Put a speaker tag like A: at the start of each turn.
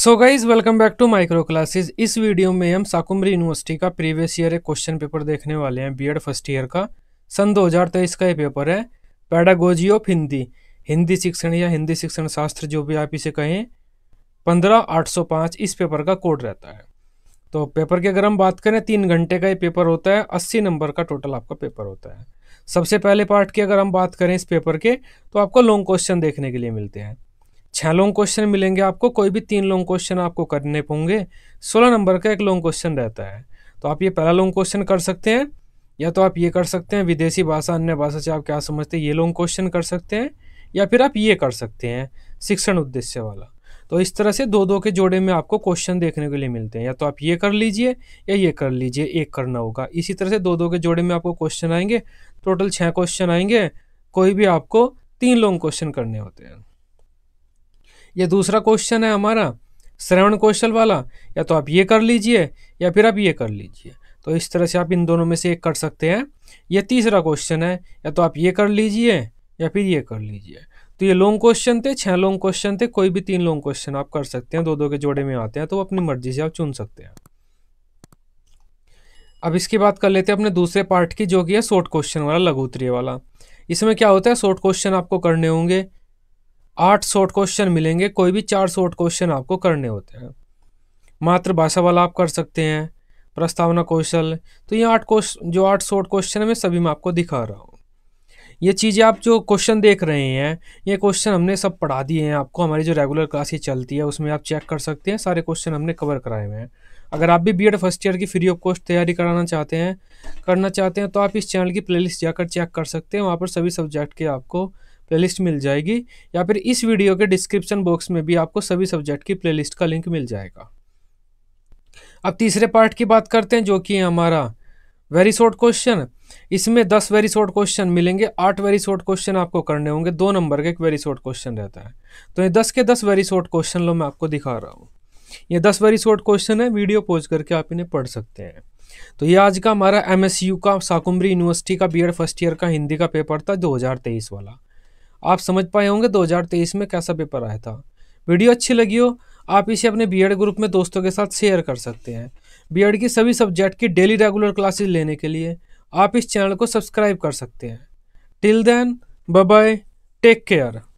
A: so guys welcome back to micro classes इस video में हम साकुमरी यूनिवर्सिटी का प्रीवियस ईयर एक क्वेश्चन पेपर देखने वाले हैं बीएड फर्स्ट ईयर का सन 2023 का ये पेपर है पैडागोजी ऑफ हिंदी हिंदी शिक्षण या हिंदी शिक्षण शास्त्र जो भी आप इसे कहें पंद्रह आठ सौ पाँच इस पेपर का कोड रहता है तो पेपर की अगर हम बात करें तीन घंटे का ये पेपर होता है अस्सी नंबर का टोटल आपका पेपर होता है सबसे पहले पार्ट की अगर हम बात करें इस पेपर के तो आपको लॉन्ग क्वेश्चन देखने के लिए मिलते हैं छः लॉन्ग क्वेश्चन मिलेंगे आपको कोई भी तीन लॉन्ग क्वेश्चन आपको करने होंगे सोलह नंबर का एक लॉन्ग क्वेश्चन रहता है तो आप ये पहला लॉन्ग क्वेश्चन कर सकते हैं या तो आप ये कर सकते हैं विदेशी भाषा अन्य भाषा से आप क्या समझते हैं ये लॉन्ग क्वेश्चन कर सकते हैं या फिर आप ये कर सकते हैं शिक्षण उद्देश्य वाला तो इस तरह से दो दो के जोड़े में आपको क्वेश्चन देखने के लिए मिलते हैं या तो आप ये कर लीजिए या ये कर लीजिए एक करना होगा इसी तरह से दो दो के जोड़े में आपको क्वेश्चन आएंगे टोटल छः क्वेश्चन आएंगे कोई भी आपको तीन लॉन्ग क्वेश्चन करने होते हैं ये दूसरा क्वेश्चन है हमारा श्रवण कौशल वाला या तो आप ये कर लीजिए या फिर आप ये कर लीजिए तो इस तरह से आप इन दोनों में से एक कर सकते हैं ये तीसरा क्वेश्चन है या तो आप ये कर लीजिए या फिर ये कर लीजिए तो ये लॉन्ग क्वेश्चन थे छः लॉन्ग क्वेश्चन थे कोई भी तीन लॉन्ग क्वेश्चन आप कर सकते हैं दो दो के जोड़े में आते हैं तो अपनी मर्जी से आप चुन सकते हैं अब इसकी बात कर लेते हैं अपने दूसरे पार्ट की जो कि है शॉर्ट क्वेश्चन वाला लघु वाला इसमें क्या होता है शॉर्ट क्वेश्चन आपको करने होंगे आठ शॉर्ट क्वेश्चन मिलेंगे कोई भी चार शॉर्ट क्वेश्चन आपको करने होते हैं मातृभाषा वाला आप कर सकते हैं प्रस्तावना कौशल तो ये आठ क्वेश्चन जो आठ शॉर्ट क्वेश्चन है मैं सभी में आपको दिखा रहा हूँ ये चीज़ें आप जो क्वेश्चन देख रहे हैं ये क्वेश्चन हमने सब पढ़ा दिए हैं आपको हमारी जो रेगुलर ही चलती है उसमें आप चेक कर सकते हैं सारे क्वेश्चन हमने कवर कराए हुए हैं अगर आप भी बीएड फर्स्ट ईयर की फ्री ऑफ कॉस्ट तैयारी कराना चाहते हैं करना चाहते हैं तो आप इस चैनल की प्लेलिस्ट जाकर चेक कर सकते हैं वहाँ पर सभी सब्जेक्ट के आपको प्लेलिस्ट मिल जाएगी या फिर इस वीडियो के डिस्क्रिप्शन बॉक्स में भी आपको सभी सब्जेक्ट की प्लेलिस्ट का लिंक मिल जाएगा अब तीसरे पार्ट की बात करते हैं जो कि है हमारा वेरी शॉर्ट क्वेश्चन इसमें दस वेरी शॉर्ट क्वेश्चन मिलेंगे आठ वेरी शॉर्ट क्वेश्चन आपको करने होंगे दो नंबर का एक वेरी शॉर्ट क्वेश्चन रहता है तो ये दस के दस वेरी शॉर्ट क्वेश्चन लो मैं आपको दिखा रहा हूँ ये दस वेरी शॉर्ट क्वेश्चन है वीडियो पॉज करके आप इन्हें पढ़ सकते हैं तो ये आज का हमारा एम का साकुम्बरी यूनिवर्सिटी का बी फर्स्ट ईयर का हिंदी का पेपर था दो वाला आप समझ पाए होंगे 2023 में कैसा पेपर आया था वीडियो अच्छी लगी हो आप इसे अपने बीएड ग्रुप में दोस्तों के साथ शेयर कर सकते हैं बीएड की सभी सब्जेक्ट की डेली रेगुलर क्लासेस लेने के लिए आप इस चैनल को सब्सक्राइब कर सकते हैं till then bye take care